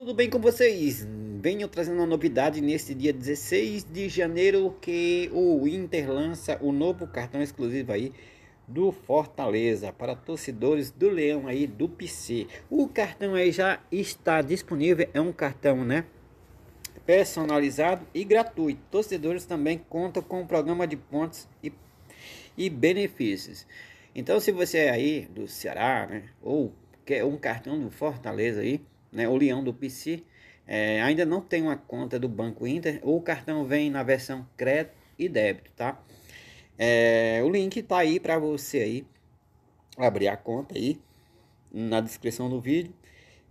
Tudo bem com vocês? Venho trazendo uma novidade neste dia 16 de janeiro que o Inter lança o novo cartão exclusivo aí do Fortaleza para torcedores do Leão aí do PC. O cartão aí já está disponível, é um cartão, né? Personalizado e gratuito. Torcedores também contam com um programa de pontos e, e benefícios. Então, se você é aí do Ceará, né? Ou quer um cartão do Fortaleza aí, né, o Leão do PC, é, ainda não tem uma conta do Banco Inter, o cartão vem na versão crédito e débito, tá? É, o link tá aí para você aí abrir a conta aí na descrição do vídeo.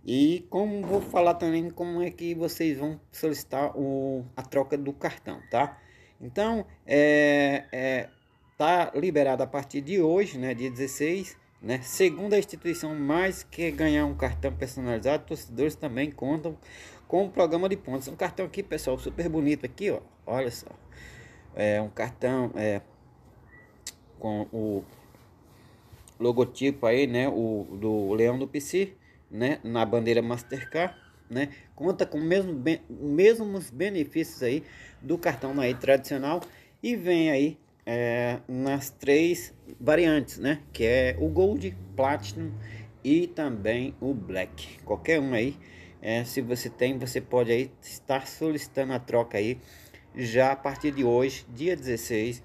E como vou falar também como é que vocês vão solicitar o, a troca do cartão, tá? Então, é, é, tá liberado a partir de hoje, né, dia 16, né? Segundo a instituição, mais que ganhar um cartão personalizado, torcedores também contam com um programa de pontos. Um cartão aqui, pessoal, super bonito aqui, ó. Olha só. É um cartão é, com o logotipo aí, né? O do Leão do PC, né? Na bandeira Mastercard, né? Conta com mesmo mesmos benefícios aí do cartão aí tradicional e vem aí é, nas três variantes, né? Que é o Gold, Platinum e também o Black. Qualquer um aí, é, se você tem, você pode aí estar solicitando a troca aí já a partir de hoje, dia 16,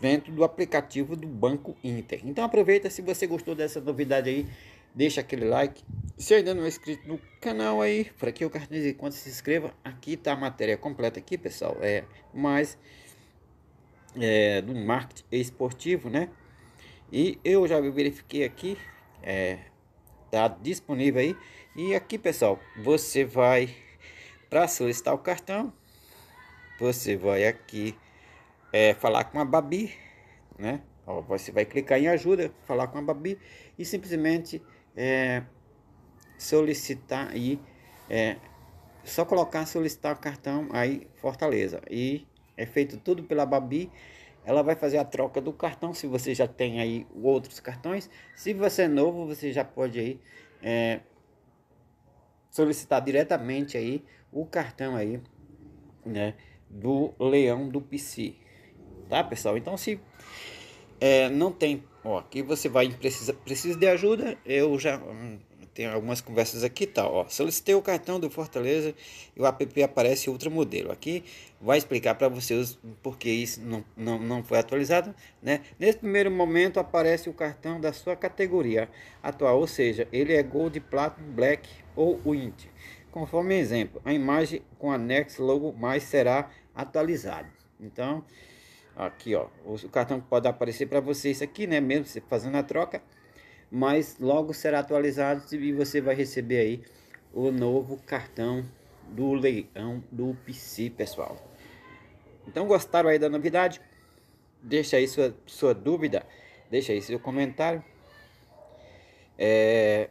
dentro do aplicativo do Banco Inter. Então aproveita se você gostou dessa novidade aí, deixa aquele like. Se ainda não é inscrito no canal aí, para que o cartão de Contas se inscreva. Aqui tá a matéria completa aqui, pessoal. É, mas é, do marketing esportivo, né? E eu já verifiquei aqui, é, tá disponível aí. E aqui, pessoal, você vai para solicitar o cartão, você vai aqui é, falar com a Babi, né? Ó, você vai clicar em ajuda, falar com a Babi e simplesmente é, solicitar e é, só colocar solicitar o cartão aí Fortaleza e é feito tudo pela Babi. Ela vai fazer a troca do cartão, se você já tem aí outros cartões. Se você é novo, você já pode aí é, solicitar diretamente aí o cartão aí, né, do Leão do PC. Tá, pessoal? Então, se é, não tem, ó, aqui você vai precisa, precisa de ajuda, eu já hum, tem algumas conversas aqui e tá, tal. solicitei o cartão do Fortaleza e o app aparece outro modelo. Aqui vai explicar para vocês porque isso não, não, não foi atualizado. Né? Nesse primeiro momento aparece o cartão da sua categoria atual, ou seja, ele é Gold, Platinum, Black ou Wind. Conforme exemplo, a imagem com anexo logo mais será atualizada. Então, aqui ó, o cartão pode aparecer para vocês aqui, né? Mesmo você fazendo a troca mas logo será atualizado e você vai receber aí o novo cartão do Leão do PC, pessoal. Então gostaram aí da novidade? Deixa aí sua, sua dúvida, deixa aí seu comentário. É,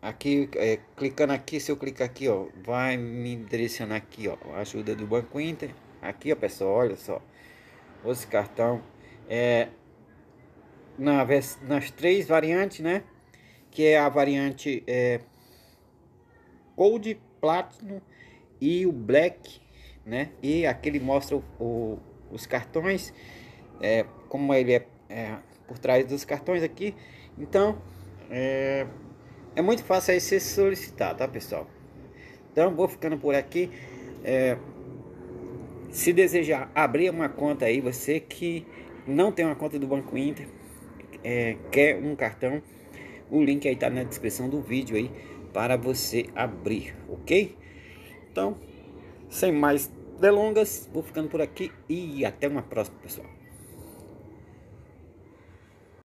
aqui, é, clicando aqui, se eu clicar aqui, ó, vai me direcionar aqui, ó, ajuda do Banco Inter. Aqui, ó, pessoal, olha só, os cartão é na, nas três variantes, né? Que é a variante é, Gold, Platinum e o Black, né? E aquele mostra o, o, os cartões, é, como ele é, é, por trás dos cartões aqui. Então, é, é muito fácil aí se solicitar, tá, pessoal? Então, vou ficando por aqui. É, se desejar abrir uma conta aí, você que não tem uma conta do Banco Inter, é, quer um cartão, o link aí tá na descrição do vídeo aí para você abrir, ok? Então, sem mais delongas, vou ficando por aqui e até uma próxima, pessoal.